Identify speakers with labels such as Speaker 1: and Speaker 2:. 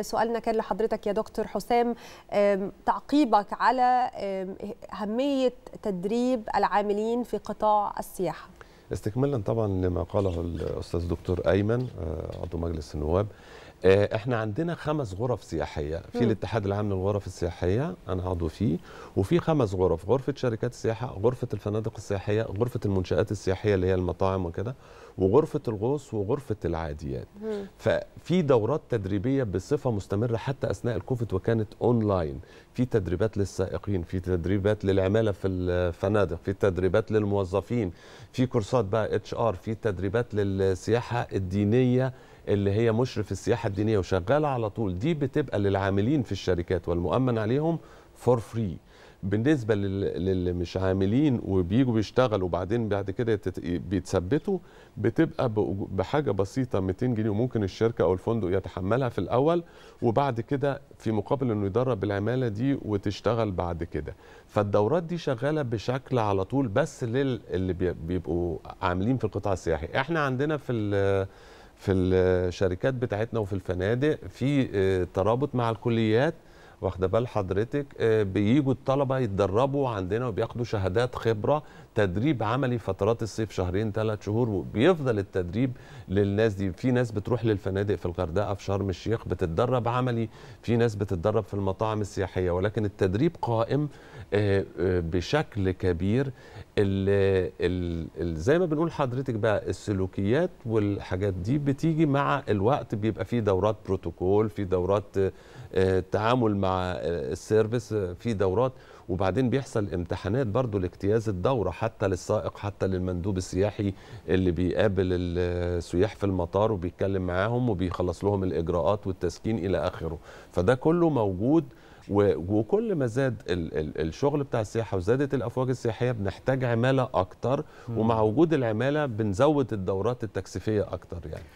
Speaker 1: سؤالنا كان لحضرتك يا دكتور حسام تعقيبك على أهمية تدريب العاملين في قطاع السياحة استكمالا طبعا لما قاله الأستاذ دكتور أيمن آه، عضو مجلس النواب آه، احنا عندنا خمس غرف سياحيه في الاتحاد العام للغرف السياحيه انا عضو فيه وفي خمس غرف غرفه شركات السياحه غرفه الفنادق السياحيه غرفه المنشات السياحيه اللي هي المطاعم وكده وغرفه الغوص وغرفه العاديات ففي دورات تدريبيه بصفه مستمره حتى اثناء الكوفيد وكانت اونلاين في تدريبات للسائقين في تدريبات للعماله في الفنادق في تدريبات للموظفين في كورسات بقى اتش ار في تدريبات للسياحه الدينيه اللي هي مشرف السياحه الدينيه وشغاله على طول دي بتبقى للعاملين في الشركات والمؤمن عليهم فور فري بالنسبه للي مش عاملين وبييجوا بيشتغلوا وبعدين بعد كده بيتثبتوا بتبقى بحاجه بسيطه 200 جنيه وممكن الشركه او الفندق يتحملها في الاول وبعد كده في مقابل انه يدرب العماله دي وتشتغل بعد كده فالدورات دي شغاله بشكل على طول بس للي بيبقوا عاملين في القطاع السياحي احنا عندنا في في الشركات بتاعتنا وفي الفنادق في آه، ترابط مع الكليات واخده بال حضرتك آه، بيجوا الطلبه يتدربوا عندنا وبياخدوا شهادات خبره تدريب عملي فترات الصيف شهرين ثلاث شهور وبيفضل التدريب للناس دي في ناس بتروح للفنادق في الغردقه في شرم الشيخ بتتدرب عملي في ناس بتتدرب في المطاعم السياحيه ولكن التدريب قائم آه، آه، بشكل كبير الـ الـ زي ما بنقول حضرتك بقى السلوكيات والحاجات دي بتيجي مع الوقت بيبقى في دورات بروتوكول في دورات تعامل مع مع السيرفيس في دورات وبعدين بيحصل امتحانات برضو لاجتياز الدورة حتى للسائق حتى للمندوب السياحي اللي بيقابل السياح في المطار وبيتكلم معاهم وبيخلص لهم الإجراءات والتسكين إلى آخره فده كله موجود وكل ما زاد الشغل بتاع السياحه وزادت الافواج السياحيه بنحتاج عماله اكتر ومع وجود العماله بنزود الدورات التكثيفيه اكتر يعني